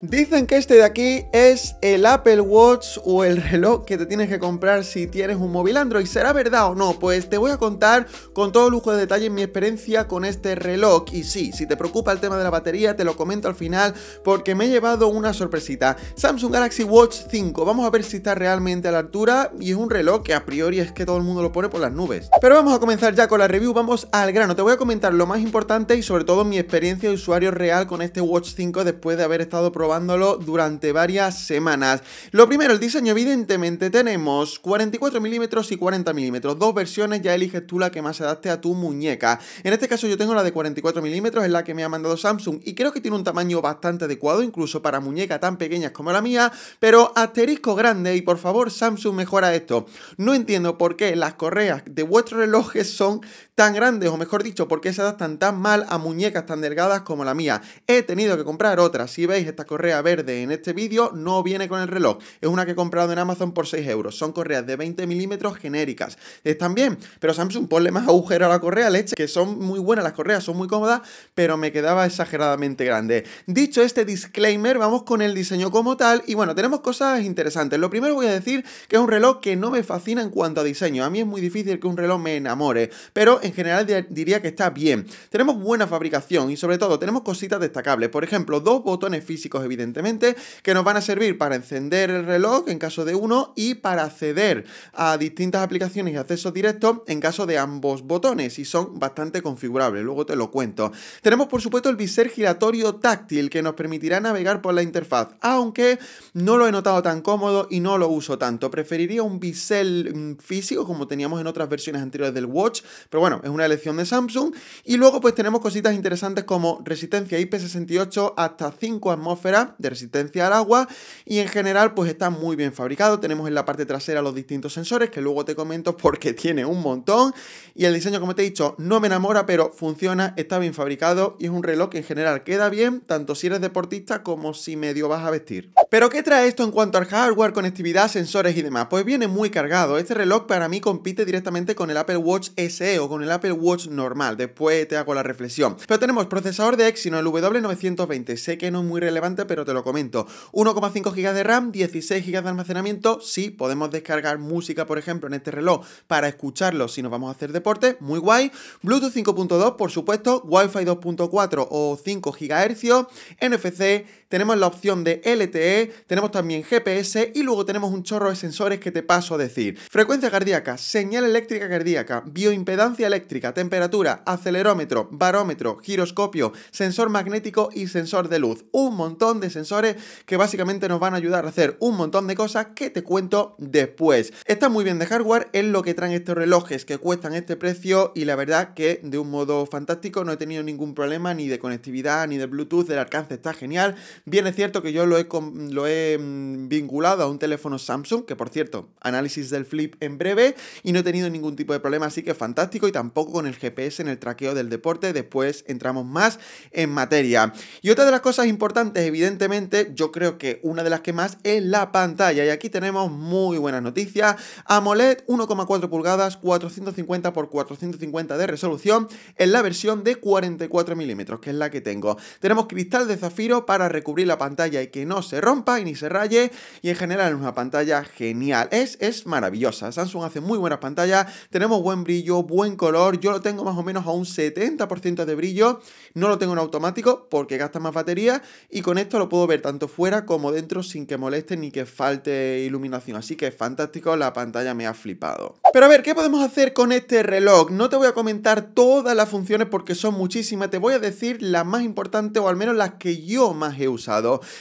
Dicen que este de aquí es el Apple Watch o el reloj que te tienes que comprar si tienes un móvil Android. ¿Será verdad o no? Pues te voy a contar con todo lujo de detalle mi experiencia con este reloj. Y sí, si te preocupa el tema de la batería, te lo comento al final porque me he llevado una sorpresita. Samsung Galaxy Watch 5. Vamos a ver si está realmente a la altura y es un reloj que a priori es que todo el mundo lo pone por las nubes. Pero vamos a comenzar ya con la review, vamos al grano. Te voy a comentar lo más importante y sobre todo mi experiencia de usuario real con este Watch 5 después de haber estado probando probándolo durante varias semanas. Lo primero, el diseño, evidentemente tenemos 44 milímetros y 40 milímetros, dos versiones, ya eliges tú la que más se adapte a tu muñeca. En este caso yo tengo la de 44 milímetros, es la que me ha mandado Samsung y creo que tiene un tamaño bastante adecuado, incluso para muñecas tan pequeñas como la mía, pero asterisco grande y por favor Samsung mejora esto. No entiendo por qué las correas de vuestro relojes son tan grandes, o mejor dicho, porque se adaptan tan mal a muñecas tan delgadas como la mía. He tenido que comprar otras Si veis esta correa verde en este vídeo, no viene con el reloj. Es una que he comprado en Amazon por 6 euros. Son correas de 20 milímetros genéricas. Están bien, pero Samsung ponle más agujero a la correa, leche, que son muy buenas las correas, son muy cómodas, pero me quedaba exageradamente grande. Dicho este disclaimer, vamos con el diseño como tal. Y bueno, tenemos cosas interesantes. Lo primero voy a decir que es un reloj que no me fascina en cuanto a diseño. A mí es muy difícil que un reloj me enamore, pero en general diría que está bien. Tenemos buena fabricación y sobre todo tenemos cositas destacables. Por ejemplo, dos botones físicos evidentemente que nos van a servir para encender el reloj en caso de uno y para acceder a distintas aplicaciones y accesos directos en caso de ambos botones y son bastante configurables. Luego te lo cuento. Tenemos por supuesto el bisel giratorio táctil que nos permitirá navegar por la interfaz, aunque no lo he notado tan cómodo y no lo uso tanto. Preferiría un bisel mm, físico como teníamos en otras versiones anteriores del Watch, pero bueno, es una elección de Samsung. Y luego pues tenemos cositas interesantes como resistencia IP68 hasta 5 atmósferas de resistencia al agua y en general pues está muy bien fabricado. Tenemos en la parte trasera los distintos sensores que luego te comento porque tiene un montón y el diseño como te he dicho no me enamora pero funciona, está bien fabricado y es un reloj que en general queda bien tanto si eres deportista como si medio vas a vestir. Pero ¿qué trae esto en cuanto al hardware, conectividad, sensores y demás? Pues viene muy cargado. Este reloj para mí compite directamente con el Apple Watch SE o con el Apple Watch normal, después te hago la reflexión. Pero tenemos procesador de Exynos, el W920, sé que no es muy relevante, pero te lo comento. 1,5 GB de RAM, 16 GB de almacenamiento, sí, podemos descargar música, por ejemplo, en este reloj para escucharlo si nos vamos a hacer deporte, muy guay. Bluetooth 5.2, por supuesto, Wi-Fi 2.4 o 5 GHz, NFC, tenemos la opción de LTE, tenemos también GPS y luego tenemos un chorro de sensores que te paso a decir. Frecuencia cardíaca, señal eléctrica cardíaca, bioimpedancia eléctrica, temperatura, acelerómetro, barómetro, giroscopio, sensor magnético y sensor de luz. Un montón de sensores que básicamente nos van a ayudar a hacer un montón de cosas que te cuento después. Está muy bien de hardware, es lo que traen estos relojes que cuestan este precio y la verdad que de un modo fantástico no he tenido ningún problema ni de conectividad ni de Bluetooth, el alcance está genial, Bien es cierto que yo lo he, lo he mm, vinculado a un teléfono Samsung, que por cierto, análisis del flip en breve, y no he tenido ningún tipo de problema, así que fantástico, y tampoco con el GPS en el traqueo del deporte, después entramos más en materia. Y otra de las cosas importantes, evidentemente, yo creo que una de las que más es la pantalla, y aquí tenemos muy buenas noticias, AMOLED 1,4 pulgadas, 450 x 450 de resolución, en la versión de 44 milímetros, que es la que tengo. Tenemos cristal de zafiro para recuperar cubrir la pantalla y que no se rompa y ni se raye. Y en general es una pantalla genial. Es, es maravillosa. Samsung hace muy buenas pantallas. Tenemos buen brillo, buen color. Yo lo tengo más o menos a un 70% de brillo. No lo tengo en automático porque gasta más batería. Y con esto lo puedo ver tanto fuera como dentro sin que moleste ni que falte iluminación. Así que es fantástico. La pantalla me ha flipado. Pero a ver, ¿qué podemos hacer con este reloj? No te voy a comentar todas las funciones porque son muchísimas. Te voy a decir las más importantes o al menos las que yo más he usado.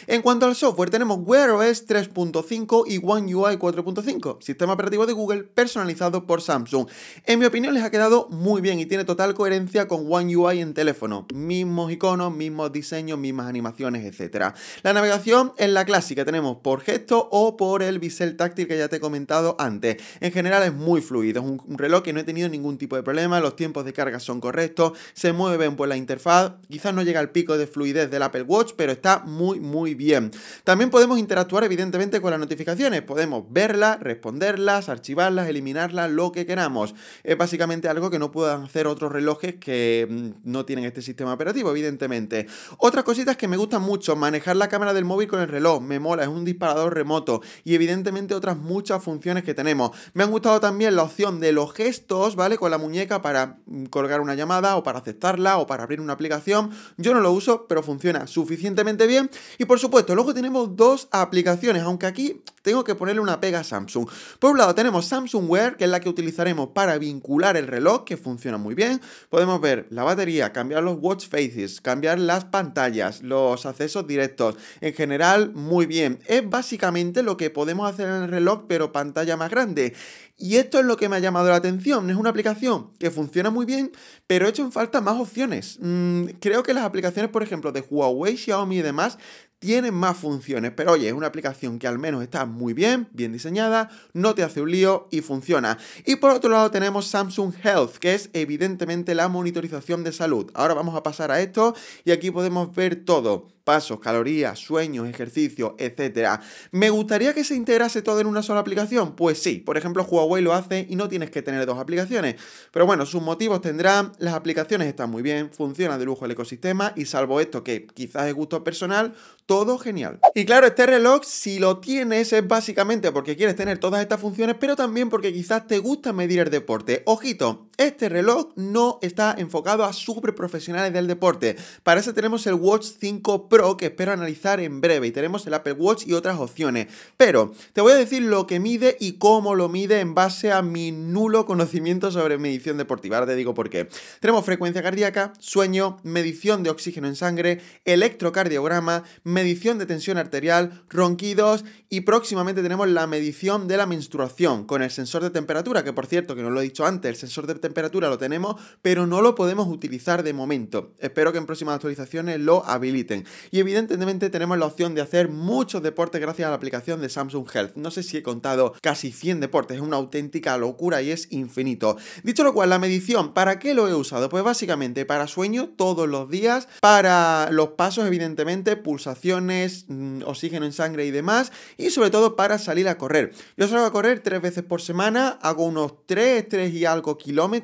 En cuanto al software, tenemos Wear OS 3.5 y One UI 4.5, sistema operativo de Google personalizado por Samsung. En mi opinión les ha quedado muy bien y tiene total coherencia con One UI en teléfono. Mismos iconos, mismos diseños, mismas animaciones, etc. La navegación es la clásica, tenemos por gesto o por el bisel táctil que ya te he comentado antes. En general es muy fluido, es un reloj que no he tenido ningún tipo de problema, los tiempos de carga son correctos, se mueven por la interfaz, quizás no llega al pico de fluidez del Apple Watch, pero está muy, muy bien. También podemos interactuar evidentemente con las notificaciones. Podemos verlas, responderlas, archivarlas, eliminarlas, lo que queramos. Es básicamente algo que no puedan hacer otros relojes que mm, no tienen este sistema operativo, evidentemente. Otras cositas que me gustan mucho, manejar la cámara del móvil con el reloj, me mola, es un disparador remoto y evidentemente otras muchas funciones que tenemos. Me han gustado también la opción de los gestos, ¿vale? Con la muñeca para mm, colgar una llamada o para aceptarla o para abrir una aplicación. Yo no lo uso, pero funciona suficientemente bien y por supuesto, luego tenemos dos aplicaciones, aunque aquí tengo que ponerle una pega a Samsung. Por un lado tenemos Samsung Wear, que es la que utilizaremos para vincular el reloj, que funciona muy bien. Podemos ver la batería, cambiar los watch faces, cambiar las pantallas, los accesos directos. En general, muy bien. Es básicamente lo que podemos hacer en el reloj, pero pantalla más grande. Y esto es lo que me ha llamado la atención. Es una aplicación que funciona muy bien, pero he hecho en falta más opciones. Mm, creo que las aplicaciones, por ejemplo, de Huawei, Xiaomi y demás, tienen más funciones, pero oye, es una aplicación que al menos está muy bien, bien diseñada, no te hace un lío y funciona. Y por otro lado tenemos Samsung Health, que es evidentemente la monitorización de salud. Ahora vamos a pasar a esto y aquí podemos ver todo pasos, calorías, sueños, ejercicios, etc. ¿Me gustaría que se integrase todo en una sola aplicación? Pues sí, por ejemplo Huawei lo hace y no tienes que tener dos aplicaciones. Pero bueno, sus motivos tendrán, las aplicaciones están muy bien, funciona de lujo el ecosistema y salvo esto que quizás es gusto personal, todo genial. Y claro, este reloj si lo tienes es básicamente porque quieres tener todas estas funciones, pero también porque quizás te gusta medir el deporte. Ojito, este reloj no está enfocado a super profesionales del deporte. Para eso tenemos el Watch 5 Pro que espero analizar en breve y tenemos el Apple Watch y otras opciones. Pero te voy a decir lo que mide y cómo lo mide en base a mi nulo conocimiento sobre medición deportiva. Ahora te digo por qué. Tenemos frecuencia cardíaca, sueño, medición de oxígeno en sangre, electrocardiograma, medición de tensión arterial, ronquidos y próximamente tenemos la medición de la menstruación con el sensor de temperatura, que por cierto, que no lo he dicho antes, el sensor de temperatura temperatura lo tenemos, pero no lo podemos utilizar de momento. Espero que en próximas actualizaciones lo habiliten. Y evidentemente tenemos la opción de hacer muchos deportes gracias a la aplicación de Samsung Health. No sé si he contado casi 100 deportes, es una auténtica locura y es infinito. Dicho lo cual, la medición, ¿para qué lo he usado? Pues básicamente para sueño todos los días, para los pasos evidentemente, pulsaciones, mm, oxígeno en sangre y demás, y sobre todo para salir a correr. Yo salgo a correr tres veces por semana, hago unos 3, 3 y algo kilómetros,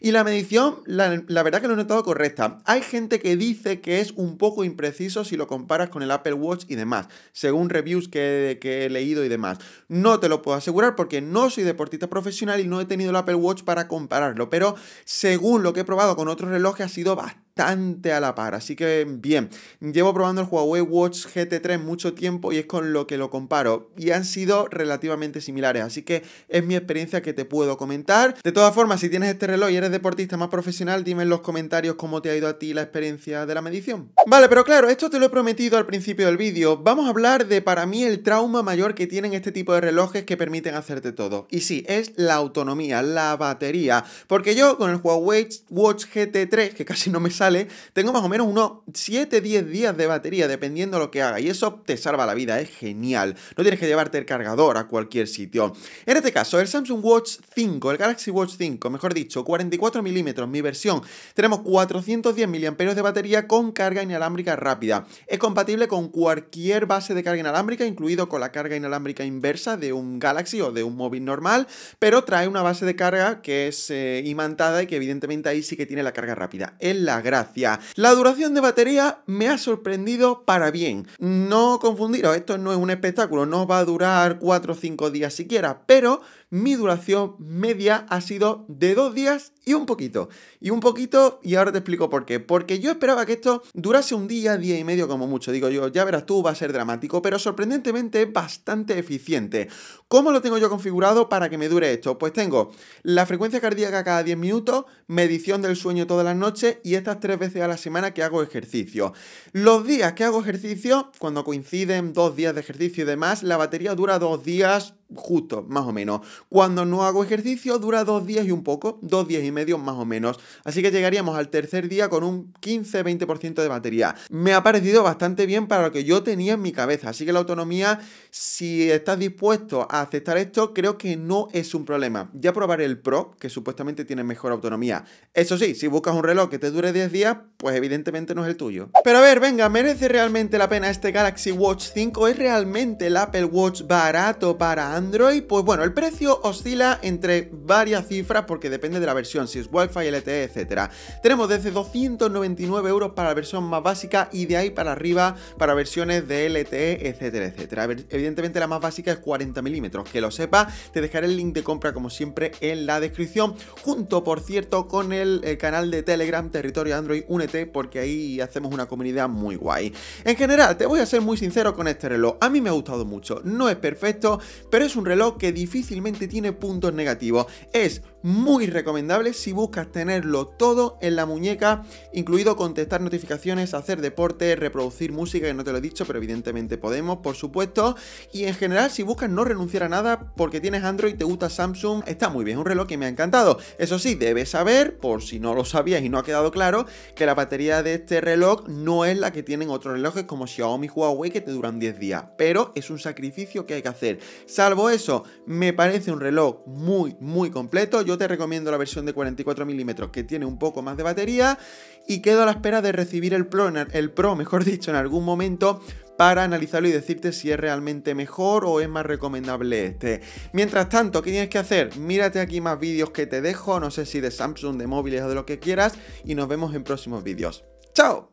y la medición, la, verdad que lo he notado correcta. Hay gente que dice que es un poco impreciso si lo comparas con el Apple Watch y demás, según reviews que, que he leído y demás. No te lo puedo asegurar porque no soy deportista profesional y no he tenido el Apple Watch para compararlo, pero según lo que he probado con otros relojes ha sido bastante a la par. Así que bien, llevo probando el Huawei Watch GT3 mucho tiempo y es con lo que lo comparo. Y han sido relativamente similares, así que es mi experiencia que te puedo comentar. De todas formas, si tienes este reloj y eres deportista más profesional, dime en los comentarios cómo te ha ido a ti la experiencia de la medición. Vale, pero claro, esto te lo he prometido al principio del vídeo. Vamos a hablar de para mí el trauma mayor que tienen este tipo de relojes que permiten hacerte todo. Y sí, es la autonomía, la batería. Porque yo con el Huawei Watch GT3, que casi no me sale tengo más o menos unos 7-10 días de batería, dependiendo de lo que haga. Y eso te salva la vida, es genial. No tienes que llevarte el cargador a cualquier sitio. En este caso, el Samsung Watch 5, el Galaxy Watch 5, mejor dicho, 44 milímetros, mi versión. Tenemos 410 mAh de batería con carga inalámbrica rápida. Es compatible con cualquier base de carga inalámbrica, incluido con la carga inalámbrica inversa de un Galaxy o de un móvil normal, pero trae una base de carga que es eh, imantada y que evidentemente ahí sí que tiene la carga rápida. Es la gran la duración de batería me ha sorprendido para bien. No confundiros, esto no es un espectáculo, no va a durar 4 o 5 días siquiera, pero mi duración media ha sido de 2 días y un poquito. Y un poquito, y ahora te explico por qué. Porque yo esperaba que esto durase un día, día y medio como mucho. Digo yo, ya verás tú, va a ser dramático, pero sorprendentemente es bastante eficiente. ¿Cómo lo tengo yo configurado para que me dure esto? Pues tengo la frecuencia cardíaca cada 10 minutos, medición del sueño todas las noches y estas tres tres veces a la semana que hago ejercicio. Los días que hago ejercicio, cuando coinciden dos días de ejercicio y demás, la batería dura dos días, justo, más o menos. Cuando no hago ejercicio dura dos días y un poco, dos días y medio más o menos. Así que llegaríamos al tercer día con un 15-20% de batería. Me ha parecido bastante bien para lo que yo tenía en mi cabeza. Así que la autonomía, si estás dispuesto a aceptar esto, creo que no es un problema. Ya probaré el Pro, que supuestamente tiene mejor autonomía. Eso sí, si buscas un reloj que te dure 10 días, pues evidentemente no es el tuyo. Pero a ver, venga, ¿merece realmente la pena este Galaxy Watch 5? ¿Es realmente el Apple Watch barato para Android, pues bueno, el precio oscila entre varias cifras porque depende de la versión, si es Wi-Fi, LTE, etc. Tenemos desde 299 euros para la versión más básica y de ahí para arriba para versiones de LTE, etcétera, etcétera. Evidentemente la más básica es 40 milímetros, que lo sepa, te dejaré el link de compra como siempre en la descripción, junto por cierto con el, canal de Telegram Territorio Android Únete porque ahí hacemos una comunidad muy guay. En general, te voy a ser muy sincero con este reloj, a mí me ha gustado mucho, no es perfecto, pero es un reloj que difícilmente tiene puntos negativos. Es muy recomendable si buscas tenerlo todo en la muñeca, incluido contestar notificaciones, hacer deporte, reproducir música, que no te lo he dicho, pero evidentemente podemos, por supuesto. Y en general, si buscas no renunciar a nada porque tienes Android, te gusta Samsung, está muy bien, un reloj que me ha encantado. Eso sí, debes saber, por si no lo sabías y no ha quedado claro, que la batería de este reloj no es la que tienen otros relojes como Xiaomi, Huawei, que te duran 10 días, pero es un sacrificio que hay que hacer. Salvo eso, me parece un reloj muy, muy completo yo te recomiendo la versión de 44 milímetros que tiene un poco más de batería y quedo a la espera de recibir el Pro, el Pro mejor dicho, en algún momento para analizarlo y decirte si es realmente mejor o es más recomendable este. Mientras tanto, ¿qué tienes que hacer? Mírate aquí más vídeos que te dejo, no sé si de Samsung, de móviles o de lo que quieras, y nos vemos en próximos vídeos. ¡Chao!